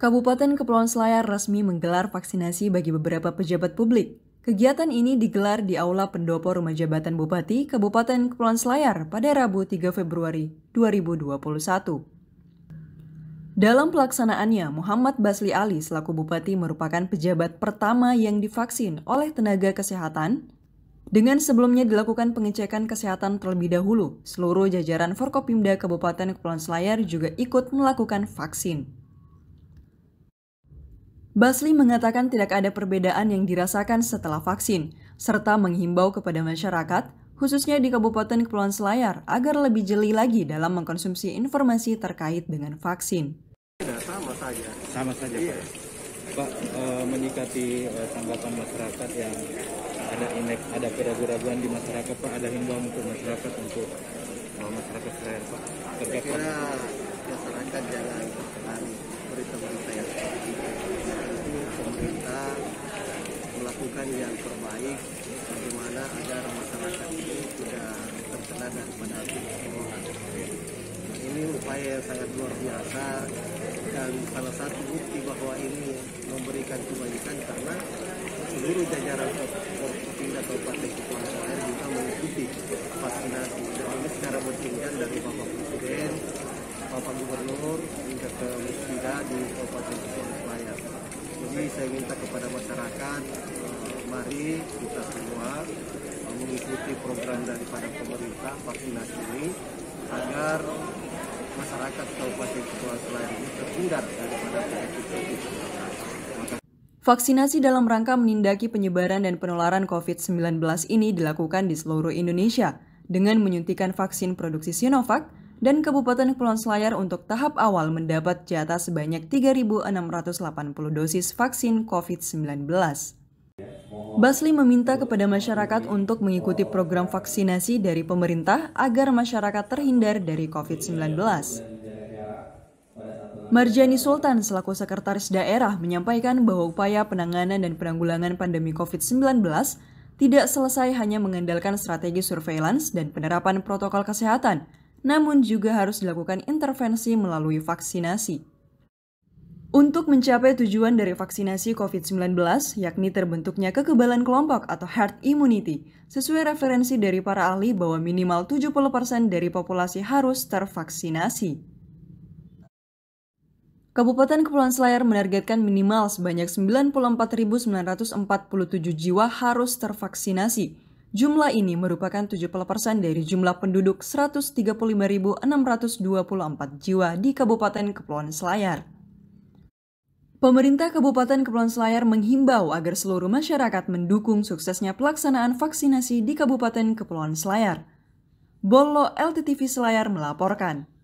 Kabupaten Kepulauan Selayar resmi menggelar vaksinasi bagi beberapa pejabat publik. Kegiatan ini digelar di Aula Pendopo Rumah Jabatan Bupati Kabupaten Kepulauan Selayar pada Rabu 3 Februari 2021. Dalam pelaksanaannya, Muhammad Basli Ali selaku Bupati merupakan pejabat pertama yang divaksin oleh tenaga kesehatan dengan sebelumnya dilakukan pengecekan kesehatan terlebih dahulu, seluruh jajaran Forkopimda Kabupaten Kepulauan Selayar juga ikut melakukan vaksin. Basli mengatakan tidak ada perbedaan yang dirasakan setelah vaksin, serta menghimbau kepada masyarakat, khususnya di Kabupaten Kepulauan Selayar, agar lebih jeli lagi dalam mengkonsumsi informasi terkait dengan vaksin. Iya, sama saja. Sama saja, iya. Pak. Pak, eh, e, menyikapi e, tanggapan masyarakat yang ada inek, ada keraguan-keraguan di masyarakat, Pak, ada himbauan untuk masyarakat untuk e, masyarakat Selayar, Pak. Terkait Saya kira masyarakat jalan berita-berita yang seperti kita melakukan yang terbaik bagaimana agar masyarakat ini tidak terkena dan virus corona. Nah, ini upaya yang sangat luar biasa dan salah satu bukti bahwa ini memberikan kebaikan karena seluruh jajaran Forkopimda Kabupaten Kepulauan Air juga mengikuti vaksinasi dan ini secara berjenjang dari Bapak Presiden, Bapak Gubernur hingga ke Musbida di Kabupaten Kepulauan jadi saya minta kepada masyarakat, eh, mari kita semua mengikuti program daripada pemerintah vaksinasi ini agar masyarakat Kabupaten Kepulauan Selayar ini terhindar daripada penyakit COVID-19. Vaksinasi dalam rangka menindaki penyebaran dan penularan COVID-19 ini dilakukan di seluruh Indonesia dengan menyuntikan vaksin produksi Sinovac dan Kabupaten Kepulauan Selayar untuk tahap awal mendapat jatah sebanyak 3.680 dosis vaksin COVID-19. Basli meminta kepada masyarakat untuk mengikuti program vaksinasi dari pemerintah agar masyarakat terhindar dari COVID-19. Marjani Sultan selaku sekretaris daerah menyampaikan bahwa upaya penanganan dan penanggulangan pandemi COVID-19 tidak selesai hanya mengandalkan strategi surveillance dan penerapan protokol kesehatan, namun juga harus dilakukan intervensi melalui vaksinasi. Untuk mencapai tujuan dari vaksinasi COVID-19, yakni terbentuknya kekebalan kelompok atau herd immunity, sesuai referensi dari para ahli bahwa minimal 70% dari populasi harus tervaksinasi. Kabupaten Kepulauan Selayar menargetkan minimal sebanyak 94.947 jiwa harus tervaksinasi, Jumlah ini merupakan 70% dari jumlah penduduk 135.624 jiwa di Kabupaten Kepulauan Selayar. Pemerintah Kabupaten Kepulauan Selayar menghimbau agar seluruh masyarakat mendukung suksesnya pelaksanaan vaksinasi di Kabupaten Kepulauan Selayar. Bolo LTTV Selayar melaporkan.